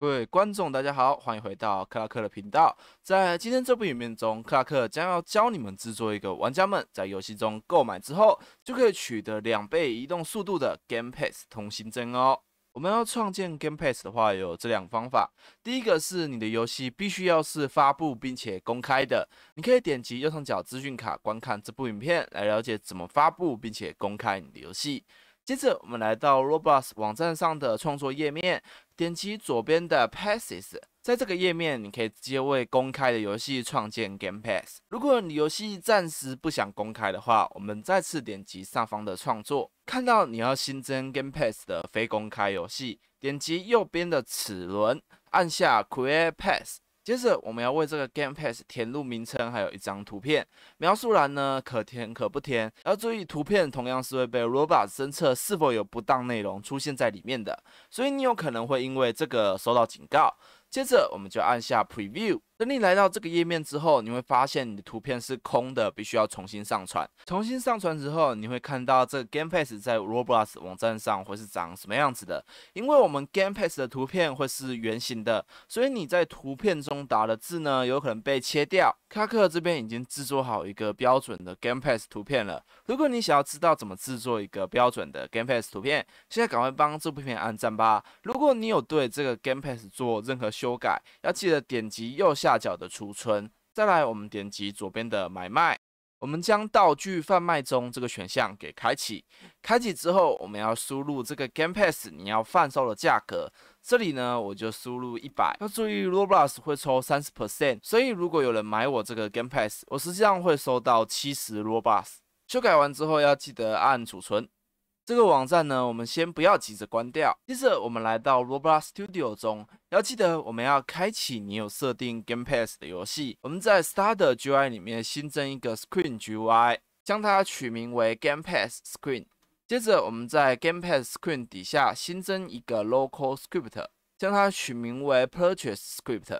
各位观众，大家好，欢迎回到克拉克的频道。在今天这部影片中，克拉克将要教你们制作一个玩家们在游戏中购买之后就可以取得两倍移动速度的 Game Pass 通行证哦。我们要创建 Game Pass 的话，有这两方法。第一个是你的游戏必须要是发布并且公开的。你可以点击右上角资讯卡，观看这部影片来了解怎么发布并且公开你的游戏。接着我们来到 Roblox 网站上的创作页面。点击左边的 Passes，在这个页面你可以直接为公开的游戏创建 Game Pass。如果你游戏暂时不想公开的话，我们再次点击上方的创作，看到你要新增 Game Pass 的非公开游戏，点击右边的齿轮，按下 Create Pass。接着，我们要为这个 game pass 填入名称，还有一张图片。描述栏呢，可填可不填。要注意，图片同样是会被 r o b o s t 侦测是否有不当内容出现在里面的，所以你有可能会因为这个收到警告。接着，我们就按下 Preview。等你来到这个页面之后，你会发现你的图片是空的，必须要重新上传。重新上传之后，你会看到这个 gamepass 在 Roblox 网站上会是长什么样子的。因为我们 gamepass 的图片会是圆形的，所以你在图片中打的字呢，有可能被切掉。Kak 这边已经制作好一个标准的 gamepass 图片了。如果你想要知道怎么制作一个标准的 gamepass 图片，现在赶快帮这部片按赞吧。如果你有对这个 gamepass 做任何修改，要记得点击右下。下角的储存，再来我们点击左边的买卖，我们将道具贩卖中这个选项给开启。开启之后，我们要输入这个 game pass 你要贩售的价格，这里呢我就输入一百。要注意 robux 会抽三十 percent，所以如果有人买我这个 game pass，我实际上会收到七十 robux。修改完之后要记得按储存。这个网站呢，我们先不要急着关掉。接着，我们来到 Roblox Studio 中，要记得我们要开启你有设定 Game Pass 的游戏。我们在 Starter UI 里面新增一个 Screen UI，将它取名为 Game Pass Screen。接着，我们在 Game Pass Screen 底下新增一个 Local Script，将它取名为 Purchase Script。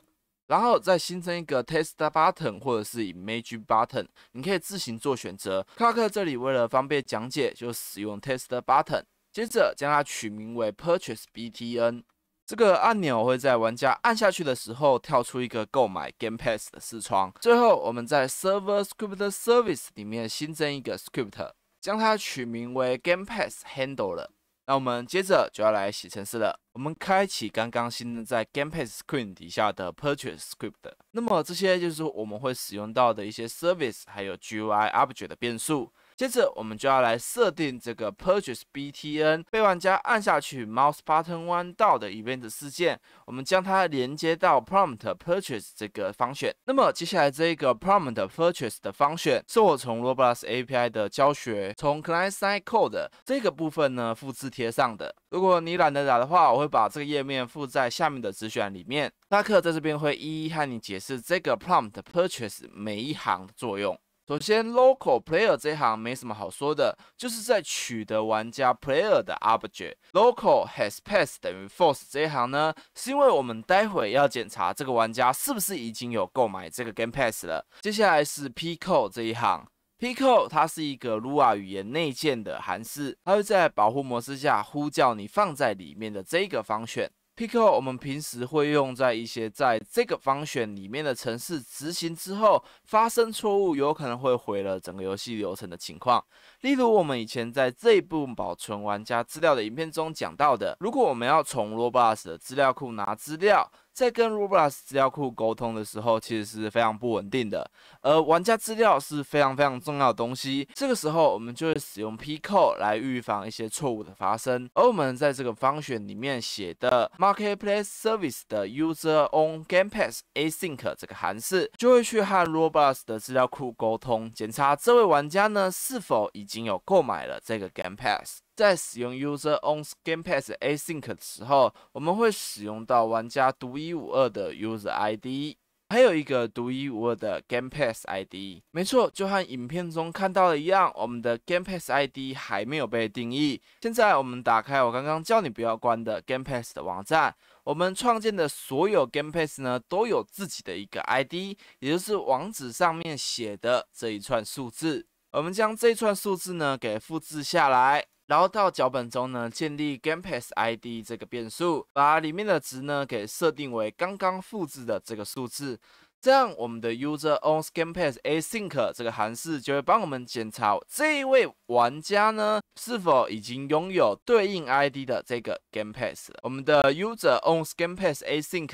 然后再新增一个 Test Button 或者是 Image Button，你可以自行做选择。克克这里为了方便讲解，就使用 Test Button。接着将它取名为 Purchase BTN。这个按钮会在玩家按下去的时候跳出一个购买 Game Pass 的视窗。最后我们在 Server Script Service 里面新增一个 Script，将它取名为 Game Pass Handler。那我们接着就要来写程式了。我们开启刚刚新增在 Gamepad Screen 底下的 Purchase Script。那么这些就是我们会使用到的一些 Service，还有 GUI Object 的变数。接着，我们就要来设定这个 purchase btn 被玩家按下去 mouse button one d o 的 event 事件，我们将它连接到 prompt purchase 这个方选。那么接下来这一个 prompt purchase 的方选，是我从 roblox api 的教学，从 client side code 这个部分呢复制贴上的。如果你懒得打的话，我会把这个页面附在下面的直选里面。大课在这边会一一和你解释这个 prompt purchase 每一行的作用。首先，local player 这一行没什么好说的，就是在取得玩家 player 的 object。local has pass 等于 false 这一行呢，是因为我们待会要检查这个玩家是不是已经有购买这个 game pass 了。接下来是 p c o 这一行，p c o 它是一个 Lua 语言内建的函数，它会在保护模式下呼叫你放在里面的这个方选。p i c o 我们平时会用在一些在这个方选里面的城市执行之后发生错误，有可能会毁了整个游戏流程的情况。例如，我们以前在这一部分保存玩家资料的影片中讲到的，如果我们要从 Roblox 的资料库拿资料。在跟 Roblox 资料库沟通的时候，其实是非常不稳定的。而玩家资料是非常非常重要的东西，这个时候我们就会使用 p c o 来预防一些错误的发生。而我们在这个方选里面写的 Marketplace Service 的 User On Game Pass Async 这个函数，就会去和 Roblox 的资料库沟通，检查这位玩家呢是否已经有购买了这个 Game Pass。在使用 User On s Game Pass Async 的时候，我们会使用到玩家独一无二的 User ID，还有一个独一无二的 Game Pass ID。没错，就和影片中看到的一样，我们的 Game Pass ID 还没有被定义。现在我们打开我刚刚叫你不要关的 Game Pass 的网站，我们创建的所有 Game Pass 呢都有自己的一个 ID，也就是网址上面写的这一串数字。我们将这一串数字呢给复制下来。然后到脚本中呢，建立 gamepass ID 这个变数，把里面的值呢给设定为刚刚复制的这个数字，这样我们的 user own s gamepass async 这个函数就会帮我们检查这一位玩家呢是否已经拥有对应 ID 的这个 gamepass。我们的 user own s gamepass async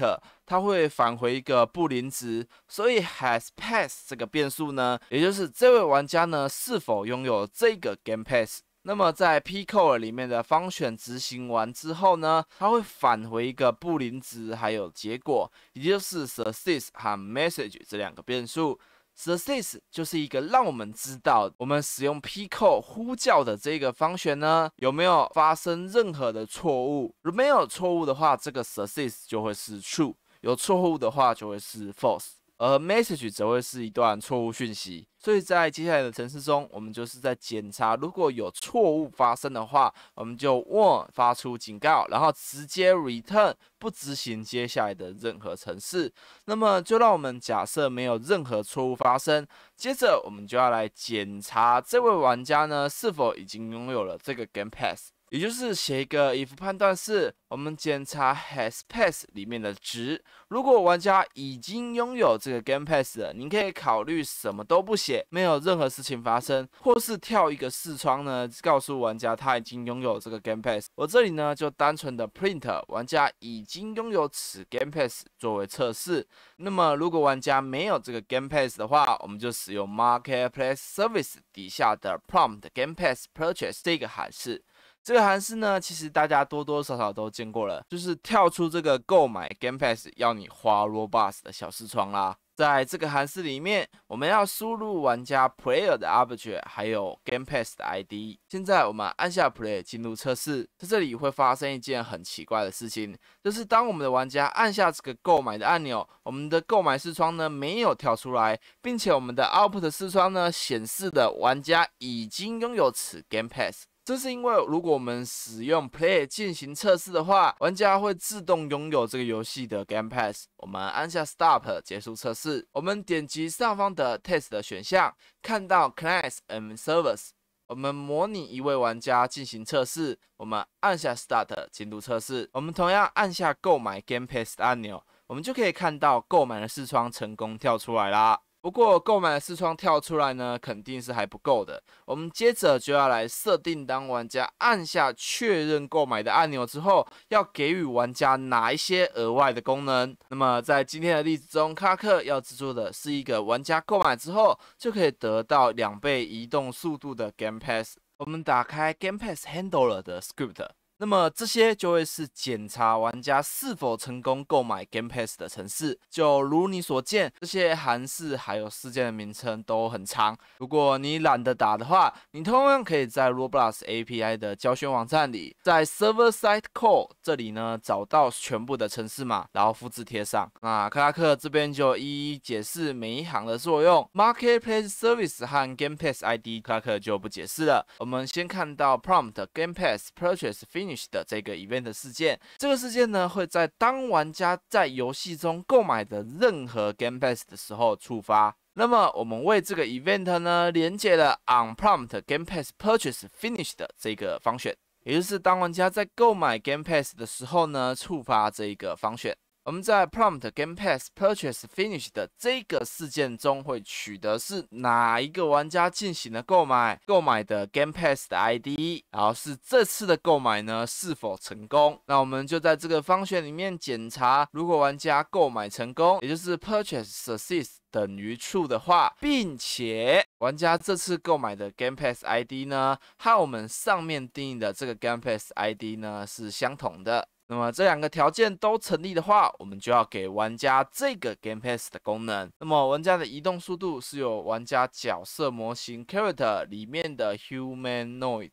它会返回一个布林值，所以 has pass 这个变数呢，也就是这位玩家呢是否拥有这个 gamepass。那么在 p c o 里面的方选执行完之后呢，它会返回一个布尔值，还有结果，也就是 success 和 message 这两个变数。success 就是一个让我们知道我们使用 p c o 呼叫的这个方选呢有没有发生任何的错误。如没有错误的话，这个 success 就会是 true；有错误的话，就会是 false。而 message 则会是一段错误讯息，所以在接下来的程式中，我们就是在检查，如果有错误发生的话，我们就 warn 发出警告，然后直接 return 不执行接下来的任何程式。那么就让我们假设没有任何错误发生，接着我们就要来检查这位玩家呢是否已经拥有了这个 game pass。也就是写一个 if 判断式，我们检查 has pass 里面的值。如果玩家已经拥有这个 game pass，了，您可以考虑什么都不写，没有任何事情发生，或是跳一个视窗呢，告诉玩家他已经拥有这个 game pass。我这里呢就单纯的 print 玩家已经拥有此 game pass 作为测试。那么如果玩家没有这个 game pass 的话，我们就使用 marketplace service 底下的 prompt game pass purchase 这个函数。这个函式呢，其实大家多多少少都见过了，就是跳出这个购买 Game Pass 要你花 Robux 的小视窗啦。在这个函式里面，我们要输入玩家 Player 的 Object，还有 Game Pass 的 ID。现在我们按下 Play 进入测试，在这里会发生一件很奇怪的事情，就是当我们的玩家按下这个购买的按钮，我们的购买视窗呢没有跳出来，并且我们的 o u t p u t 视窗呢显示的玩家已经拥有此 Game Pass。这是因为，如果我们使用 Play 进行测试的话，玩家会自动拥有这个游戏的 Game Pass。我们按下 Stop 结束测试。我们点击上方的 Test 的选项，看到 c l a s s and Servers。我们模拟一位玩家进行测试。我们按下 Start 进度测试。我们同样按下购买 Game Pass 按钮，我们就可以看到购买的视窗成功跳出来啦。不过购买视窗跳出来呢，肯定是还不够的。我们接着就要来设定，当玩家按下确认购买的按钮之后，要给予玩家哪一些额外的功能。那么在今天的例子中，卡克要制作的是一个玩家购买之后就可以得到两倍移动速度的 Game Pass。我们打开 Game Pass Handler 的 Script。那么这些就会是检查玩家是否成功购买 Game Pass 的城市。就如你所见，这些韩式还有事件的名称都很长。如果你懒得打的话，你同样可以在 Roblox API 的教学网站里，在 Server Side c a l l 这里呢找到全部的城市码，然后复制贴上。那克拉克这边就一一解释每一行的作用。Marketplace Service 和 Game Pass ID 克拉克就不解释了。我们先看到 Prompt Game Pass Purchase Finish。的这个 event 事件，这个事件呢会在当玩家在游戏中购买的任何 game pass 的时候触发。那么我们为这个 event 呢连接了 on prompt game pass purchase finish 的这个方选，也就是当玩家在购买 game pass 的时候呢触发这一个方选。我们在 prompt game pass purchase finished 这个事件中会取得是哪一个玩家进行了购买，购买的 game pass 的 ID，然后是这次的购买呢是否成功？那我们就在这个方选里面检查，如果玩家购买成功，也就是 purchase success 等于 true 的话，并且玩家这次购买的 game pass ID 呢和我们上面定义的这个 game pass ID 呢是相同的。那么这两个条件都成立的话，我们就要给玩家这个 Game Pass 的功能。那么玩家的移动速度是由玩家角色模型 Character 里面的 Humanoid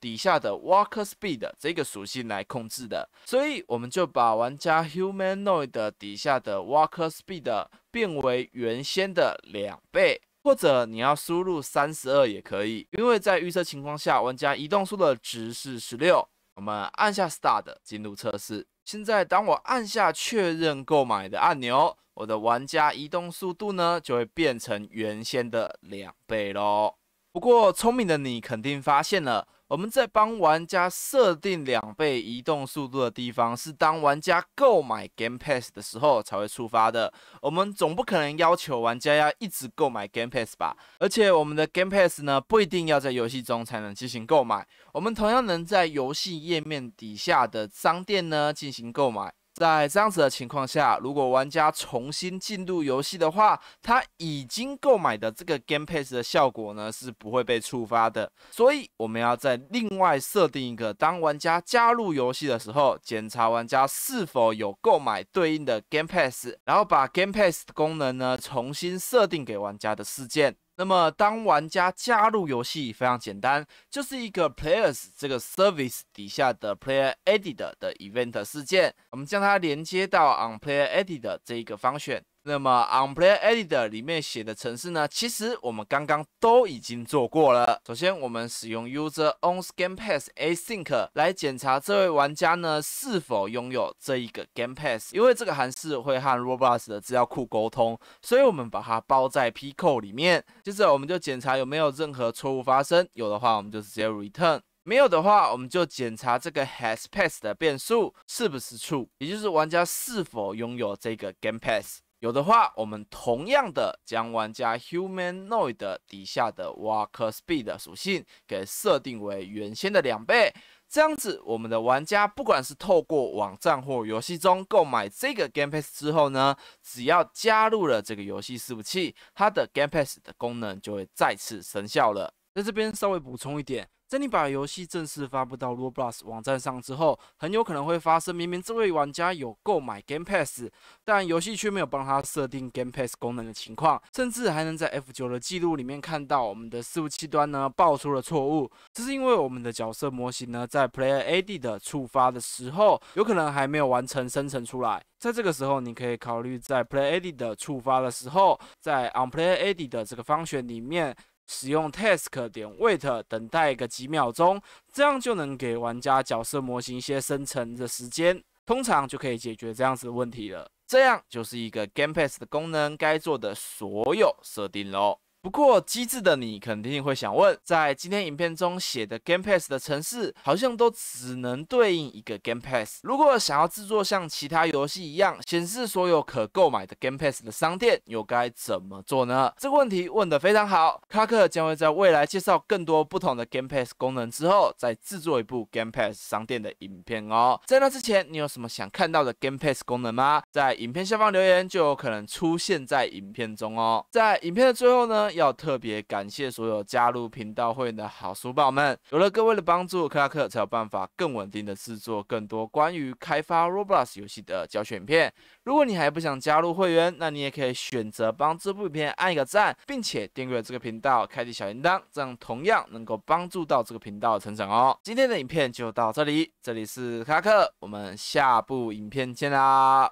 底下的 Walker Speed 这个属性来控制的。所以我们就把玩家 Humanoid 底下的 Walker Speed 变为原先的两倍，或者你要输入三十二也可以，因为在预测情况下，玩家移动速的值是十六。我们按下 Start 进入测试。现在，当我按下确认购买的按钮，我的玩家移动速度呢就会变成原先的两倍喽。不过，聪明的你肯定发现了。我们在帮玩家设定两倍移动速度的地方，是当玩家购买 Game Pass 的时候才会触发的。我们总不可能要求玩家要一直购买 Game Pass 吧？而且我们的 Game Pass 呢，不一定要在游戏中才能进行购买，我们同样能在游戏页面底下的商店呢进行购买。在这样子的情况下，如果玩家重新进入游戏的话，他已经购买的这个 game pass 的效果呢是不会被触发的。所以我们要在另外设定一个，当玩家加入游戏的时候，检查玩家是否有购买对应的 game pass，然后把 game pass 的功能呢重新设定给玩家的事件。那么，当玩家加入游戏非常简单，就是一个 players 这个 service 底下的 player e d t o r 的 event 事件，我们将它连接到 on player e d t o r 这一个方选。那么 o n p l a y Editor 里面写的城市呢，其实我们刚刚都已经做过了。首先，我们使用 User Own Game Pass Async 来检查这位玩家呢是否拥有这一个 Game Pass，因为这个函数会和 Roblox 的资料库沟通，所以我们把它包在 P c o 里面。接着，我们就检查有没有任何错误发生，有的话我们就直接 Return，没有的话我们就检查这个 Has Pass 的变数是不是 True，也就是玩家是否拥有这个 Game Pass。有的话，我们同样的将玩家 humanoid 底下的 walk speed 属性给设定为原先的两倍。这样子，我们的玩家不管是透过网站或游戏中购买这个 game pass 之后呢，只要加入了这个游戏伺服器，它的 game pass 的功能就会再次生效了。在这边稍微补充一点。在你把游戏正式发布到 Roblox 网站上之后，很有可能会发生明明这位玩家有购买 Game Pass，但游戏却没有帮他设定 Game Pass 功能的情况，甚至还能在 F9 的记录里面看到我们的四务器端呢爆出了错误，这是因为我们的角色模型呢在 Player a d 的触发的时候，有可能还没有完成生成出来，在这个时候你可以考虑在 Player a d 的触发的时候，在 On Player a d 的这个方选里面。使用 task 点 wait 等待个几秒钟，这样就能给玩家角色模型一些生成的时间，通常就可以解决这样子的问题了。这样就是一个 game pass 的功能该做的所有设定喽。不过，机智的你肯定会想问：在今天影片中写的 Game Pass 的城市，好像都只能对应一个 Game Pass。如果想要制作像其他游戏一样显示所有可购买的 Game Pass 的商店，又该怎么做呢？这个问题问得非常好。卡克将会在未来介绍更多不同的 Game Pass 功能之后，再制作一部 Game Pass 商店的影片哦。在那之前，你有什么想看到的 Game Pass 功能吗？在影片下方留言，就有可能出现在影片中哦。在影片的最后呢？要特别感谢所有加入频道会员的好书宝们，有了各位的帮助，克拉克才有办法更稳定的制作更多关于开发 Roblox 游戏的教学影片。如果你还不想加入会员，那你也可以选择帮这部影片按一个赞，并且订阅这个频道，开启小铃铛，这样同样能够帮助到这个频道成长哦。今天的影片就到这里，这里是克拉克，我们下部影片见啦，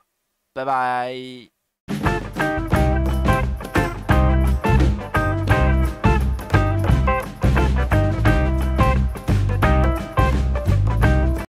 拜拜。